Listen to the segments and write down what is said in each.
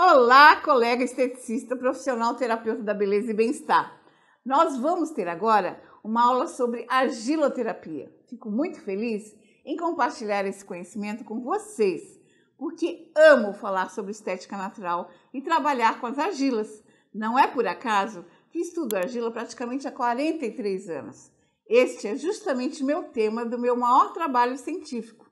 Olá, colega esteticista, profissional terapeuta da beleza e bem-estar. Nós vamos ter agora uma aula sobre argiloterapia. Fico muito feliz em compartilhar esse conhecimento com vocês, porque amo falar sobre estética natural e trabalhar com as argilas. Não é por acaso que estudo argila praticamente há 43 anos. Este é justamente meu tema do meu maior trabalho científico.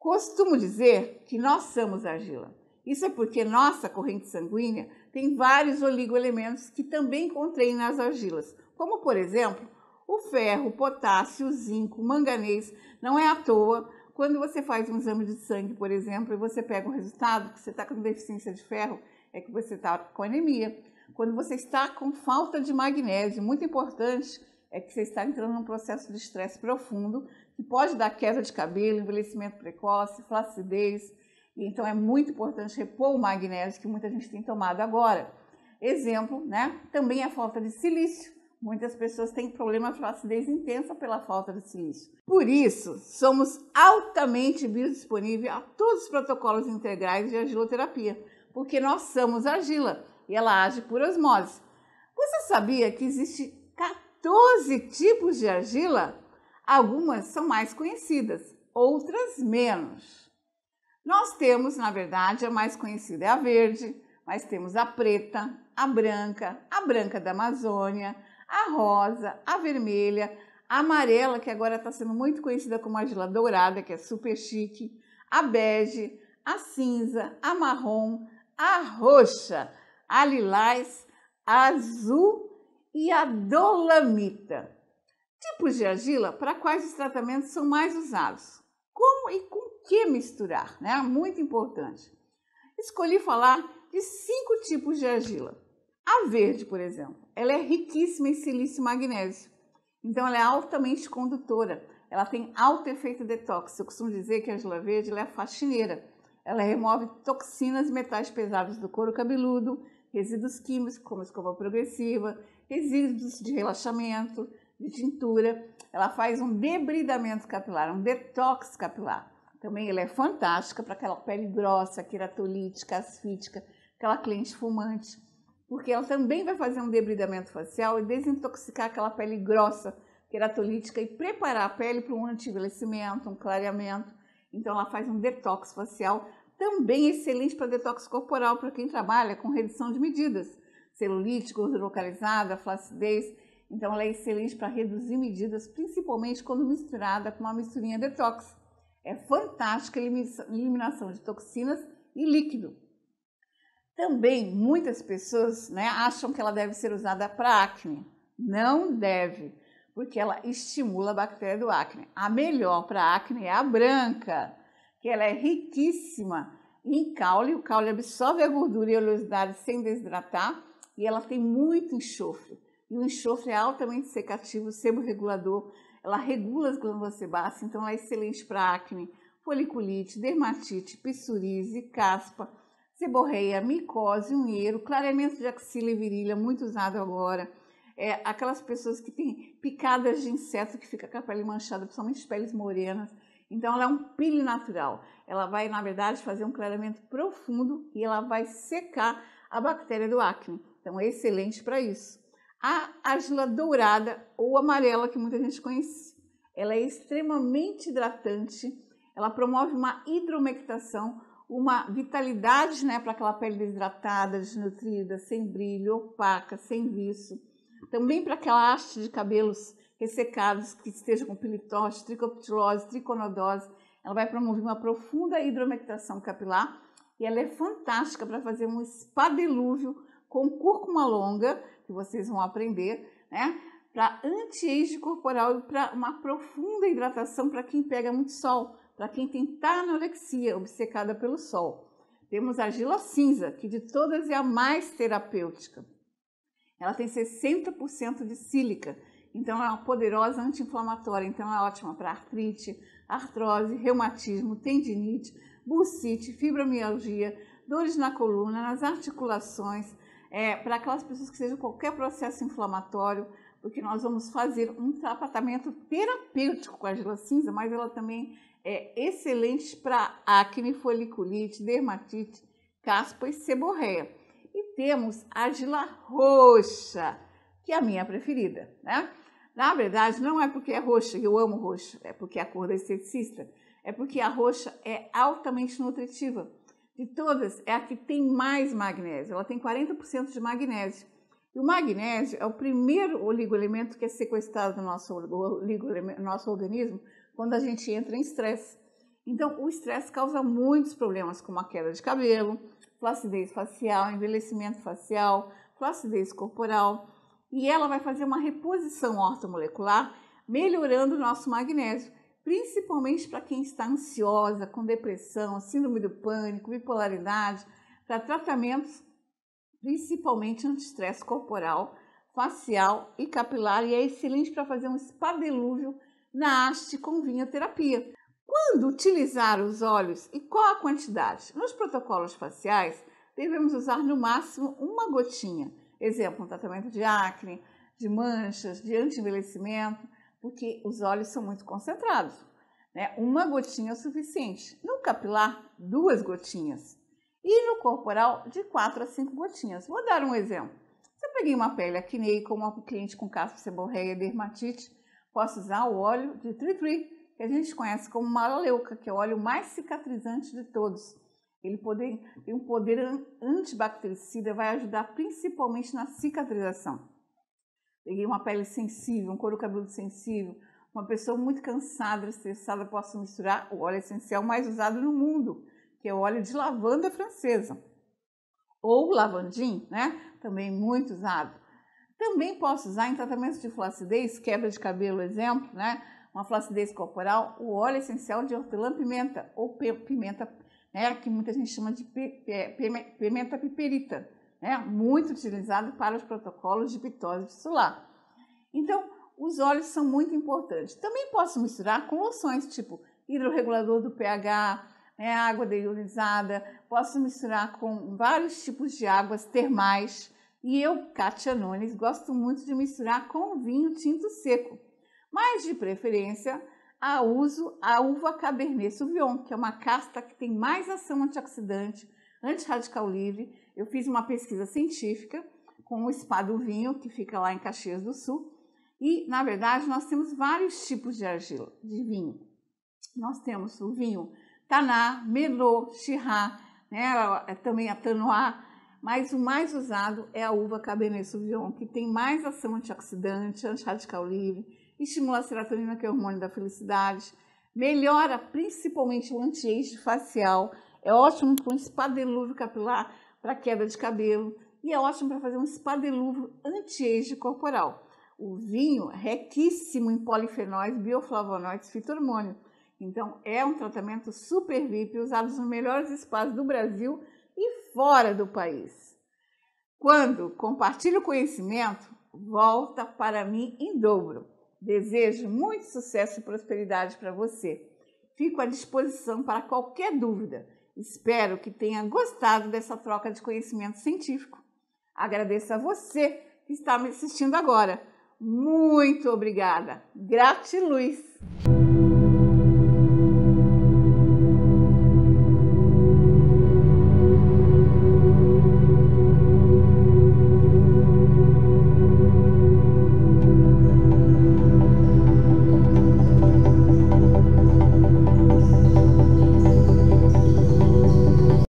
Costumo dizer que nós somos argila isso é porque nossa corrente sanguínea tem vários oligoelementos que também contém nas argilas, como por exemplo o ferro, o potássio, o zinco, o manganês. Não é à toa quando você faz um exame de sangue, por exemplo, e você pega um resultado que você está com deficiência de ferro, é que você está com anemia. Quando você está com falta de magnésio, muito importante, é que você está entrando num processo de estresse profundo que pode dar queda de cabelo, envelhecimento precoce, flacidez então é muito importante repor o magnésio que muita gente tem tomado agora. Exemplo, né? Também a falta de silício. Muitas pessoas têm problema de acidez intensa pela falta de silício. Por isso, somos altamente biodisponíveis a todos os protocolos integrais de argiloterapia, porque nós somos argila e ela age por osmose. Você sabia que existem 14 tipos de argila? Algumas são mais conhecidas, outras menos. Nós temos, na verdade, a mais conhecida é a verde, mas temos a preta, a branca, a branca da Amazônia, a rosa, a vermelha, a amarela, que agora está sendo muito conhecida como argila dourada, que é super chique, a bege, a cinza, a marrom, a roxa, a lilás, a azul e a dolamita. Tipos de argila para quais os tratamentos são mais usados? Como e com que misturar, né? Muito importante. Escolhi falar de cinco tipos de argila. A verde, por exemplo, ela é riquíssima em silício e magnésio, então ela é altamente condutora. Ela tem alto efeito detox. Eu costumo dizer que a argila verde é faxineira. Ela remove toxinas e metais pesados do couro cabeludo, resíduos químicos, como escova progressiva, resíduos de relaxamento, de tintura. Ela faz um debridamento capilar, um detox capilar. Também ela é fantástica para aquela pele grossa, queratolítica, asfítica, aquela cliente fumante, porque ela também vai fazer um debridamento facial e desintoxicar aquela pele grossa, queratolítica e preparar a pele para um anti-envelhecimento, um clareamento. Então ela faz um detox facial, também excelente para detox corporal para quem trabalha com redução de medidas, celulite, gordura localizada, flacidez. Então ela é excelente para reduzir medidas, principalmente quando misturada com uma misturinha detox. É fantástica a eliminação de toxinas e líquido. Também muitas pessoas né, acham que ela deve ser usada para acne. Não deve, porque ela estimula a bactéria do acne. A melhor para acne é a branca, que ela é riquíssima em caule. O caule absorve a gordura e a oleosidade sem desidratar e ela tem muito enxofre. E o enxofre é altamente secativo, sebo regulador ela regula as glândulas sebáceas, então ela é excelente para acne, foliculite, dermatite, psoríase, caspa, seborreia, micose, unheiro, clareamento de axila e virilha, muito usado agora. É, aquelas pessoas que têm picadas de inseto que fica com a pele manchada, principalmente peles morenas. Então ela é um pile natural. Ela vai, na verdade, fazer um clareamento profundo e ela vai secar a bactéria do acne. Então é excelente para isso. A argila dourada ou amarela, que muita gente conhece, ela é extremamente hidratante, ela promove uma hidromectação, uma vitalidade né, para aquela pele desidratada, desnutrida, sem brilho, opaca, sem viço. Também para aquela haste de cabelos ressecados que esteja com pelitose, tricoptilose, triconodose. Ela vai promover uma profunda hidromectação capilar e ela é fantástica para fazer um spa delúvio com cúrcuma longa, que vocês vão aprender, né? Para anti-age corporal e para uma profunda hidratação para quem pega muito sol, para quem tem anorexia obcecada pelo sol. Temos a argila cinza, que de todas é a mais terapêutica. Ela tem 60% de sílica, então é uma poderosa anti-inflamatória, então é ótima para artrite, artrose, reumatismo, tendinite, bursite, fibromialgia, dores na coluna, nas articulações, é, para aquelas pessoas que sejam qualquer processo inflamatório, porque nós vamos fazer um tratamento terapêutico com a argila cinza, mas ela também é excelente para acne, foliculite, dermatite, caspa e seborreia. E temos a argila roxa, que é a minha preferida, né? Na verdade, não é porque é roxa, eu amo roxa, é porque é a cor da é esteticista, é porque a roxa é altamente nutritiva de todas, é a que tem mais magnésio. Ela tem 40% de magnésio. E o magnésio é o primeiro oligoelemento que é sequestrado no nosso, nosso organismo quando a gente entra em estresse. Então, o estresse causa muitos problemas, como a queda de cabelo, flacidez facial, envelhecimento facial, flacidez corporal. E ela vai fazer uma reposição ortomolecular, melhorando o nosso magnésio principalmente para quem está ansiosa, com depressão, síndrome do pânico, bipolaridade, para tratamentos principalmente anti-estresse corporal, facial e capilar, e é excelente para fazer um spa delúvio na haste com vinhoterapia. Quando utilizar os olhos e qual a quantidade? Nos protocolos faciais, devemos usar no máximo uma gotinha. Exemplo, um tratamento de acne, de manchas, de anti-envelhecimento porque os olhos são muito concentrados. Né? Uma gotinha é o suficiente. No capilar, duas gotinhas. E no corporal, de quatro a cinco gotinhas. Vou dar um exemplo. Se eu peguei uma pele acneica, uma cliente com caso de seborreia e dermatite, posso usar o óleo de tritri, que a gente conhece como malaleuca, que é o óleo mais cicatrizante de todos. Ele poder, tem um poder antibactericida, vai ajudar principalmente na cicatrização peguei uma pele sensível, um couro cabeludo sensível, uma pessoa muito cansada, estressada, posso misturar o óleo essencial mais usado no mundo, que é o óleo de lavanda francesa. Ou lavandim, né? Também muito usado. Também posso usar em tratamentos de flacidez, quebra de cabelo, exemplo, né? Uma flacidez corporal, o óleo essencial de hortelã-pimenta, ou pimenta, né? Que muita gente chama de pimenta piperita né, muito utilizado para os protocolos de pitose solar. Então, os óleos são muito importantes. Também posso misturar com loções tipo hidrorregulador do pH, né, água deionizada, posso misturar com vários tipos de águas termais. E eu, Katia Nunes, gosto muito de misturar com vinho tinto seco, mas de preferência a uso a uva Cabernet Sauvignon, que é uma casta que tem mais ação antioxidante, antirradical livre eu fiz uma pesquisa científica com o Spa do Vinho, que fica lá em Caxias do Sul. E, na verdade, nós temos vários tipos de argila, de vinho. Nós temos o vinho Taná, Merlot, Chirá, né? É também a Tanoá, mas o mais usado é a uva Cabernet Sauvignon, que tem mais ação antioxidante, anti-radical livre, estimula a serotonina, que é o hormônio da felicidade, melhora principalmente o anti-age facial, é ótimo com espadilúvio capilar, para queda de cabelo e é ótimo para fazer um spa delúvio anti-age corporal. O vinho é riquíssimo em polifenóis, bioflavonoides, fitormônio. Então é um tratamento super VIP usado nos melhores spas do Brasil e fora do país. Quando compartilho conhecimento, volta para mim em dobro. Desejo muito sucesso e prosperidade para você. Fico à disposição para qualquer dúvida Espero que tenha gostado dessa troca de conhecimento científico. Agradeço a você que está me assistindo agora. Muito obrigada. Gratiluz.